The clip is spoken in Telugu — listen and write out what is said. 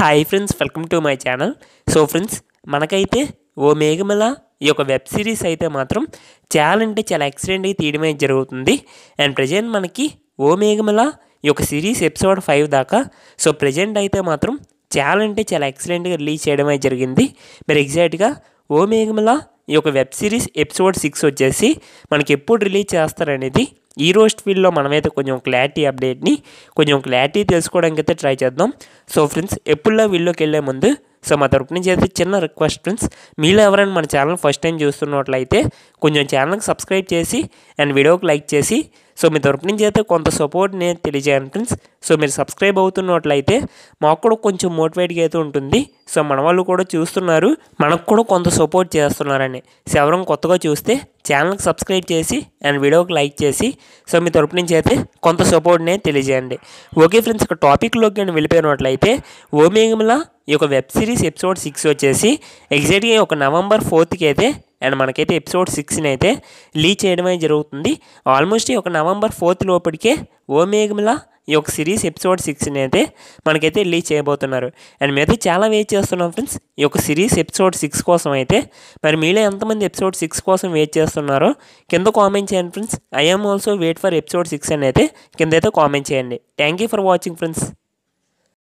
hi friends welcome to my channel so friends మనకైతే ఓ మేఘమల ఈ యొక్క వెబ్ సిరీస్ అయితే మాత్రం చాలా అంటే చాలా ఎక్సలెంట్ తీయడం తీయడమే జరుగుతుంది అండ్ ప్రజెంట్ మనకి ఓ మేఘమల ఈ యొక్క సిరీస్ ఎపిసోడ్ ఫైవ్ దాకా సో ప్రజెంట్ అయితే మాత్రం చాలా అంటే చాలా ఎక్సలెంట్గా రిలీజ్ చేయడమే జరిగింది మరి ఎగ్జాక్ట్గా ఓ మేఘమల ఈ యొక్క వెబ్ సిరీస్ ఎపిసోడ్ సిక్స్ వచ్చేసి మనకి ఎప్పుడు రిలీజ్ చేస్తారనేది ఈ రోస్ట్ ఫీల్డ్లో మనమైతే కొంచెం క్లారిటీ అప్డేట్ని కొంచెం క్లారిటీ తెలుసుకోవడానికి అయితే ట్రై చేద్దాం సో ఫ్రెండ్స్ ఎప్పుడులో వీళ్ళలోకి వెళ్ళే ముందు సో మా తరపు నుంచి అయితే చిన్న రిక్వెస్ట్ ఫ్రెండ్స్ మీలో ఎవరైనా మన ఛానల్ ఫస్ట్ టైం చూస్తున్నట్లయితే కొంచెం ఛానల్కి సబ్స్క్రైబ్ చేసి అండ్ వీడియోకి లైక్ చేసి సో మీ తరపు నుంచి అయితే కొంత సపోర్ట్ నేను తెలియజేయండి ఫ్రెండ్స్ సో మీరు సబ్స్క్రైబ్ అవుతున్నట్లయితే మాకు కూడా కొంచెం మోటివేట్గా అయితే ఉంటుంది సో మన వాళ్ళు కూడా చూస్తున్నారు మనకు కూడా కొంత సపోర్ట్ చేస్తున్నారని సో ఎవరైనా కొత్తగా చూస్తే ఛానల్కి సబ్స్క్రైబ్ చేసి అండ్ వీడియోకి లైక్ చేసి సో మీ తరపు నుంచి అయితే కొంత నేను తెలియజేయండి ఓకే ఫ్రెండ్స్ ఒక టాపిక్లోకి నేను వెళ్ళిపోయినట్లయితే ఓమేగమిలా ఈ యొక్క వెబ్ సిరీస్ ఎపిసోడ్ సిక్స్ వచ్చేసి ఎగ్జాక్ట్గా ఒక నవంబర్ ఫోర్త్కి అయితే అండ్ మనకైతే ఎపిసోడ్ సిక్స్ని అయితే లీ చేయడం జరుగుతుంది ఆల్మోస్ట్ ఈ యొక్క నవంబర్ ఫోర్త్ లోపలికే ఓమేగమిలా ఈ యొక్క సిరీస్ ఎపిసోడ్ సిక్స్ని అయితే మనకైతే రిలీజ్ చేయబోతున్నారు అండ్ అయితే చాలా వెయిట్ చేస్తున్నాం ఫ్రెండ్స్ ఈ యొక్క సిరీస్ ఎపిసోడ్ సిక్స్ కోసం అయితే మరి మీలో ఎంతమంది ఎపిసోడ్ సిక్స్ కోసం వెయిట్ చేస్తున్నారో కింద కామెంట్ చేయండి friends I'm also wait for episode six అని అయితే కింద అయితే కామెంట్ చేయండి thank you for watching friends